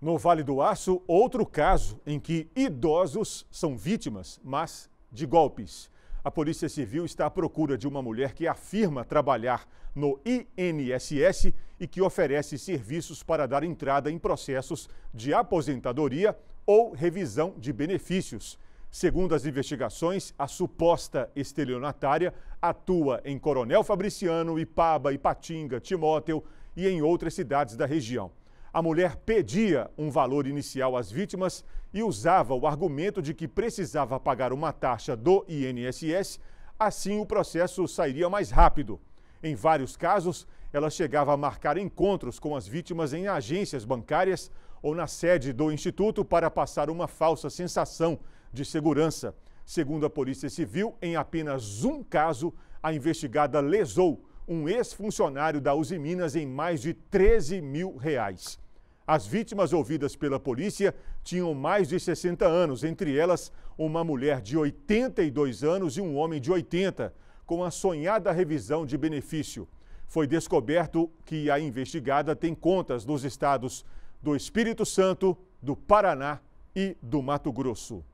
No Vale do Aço, outro caso em que idosos são vítimas, mas de golpes. A Polícia Civil está à procura de uma mulher que afirma trabalhar no INSS e que oferece serviços para dar entrada em processos de aposentadoria ou revisão de benefícios. Segundo as investigações, a suposta estelionatária atua em Coronel Fabriciano, Ipaba, Ipatinga, Timóteo e em outras cidades da região a mulher pedia um valor inicial às vítimas e usava o argumento de que precisava pagar uma taxa do INSS, assim o processo sairia mais rápido. Em vários casos, ela chegava a marcar encontros com as vítimas em agências bancárias ou na sede do instituto para passar uma falsa sensação de segurança. Segundo a Polícia Civil, em apenas um caso, a investigada lesou um ex-funcionário da Uzi Minas em mais de 13 mil reais. As vítimas ouvidas pela polícia tinham mais de 60 anos, entre elas uma mulher de 82 anos e um homem de 80, com a sonhada revisão de benefício. Foi descoberto que a investigada tem contas dos estados do Espírito Santo, do Paraná e do Mato Grosso.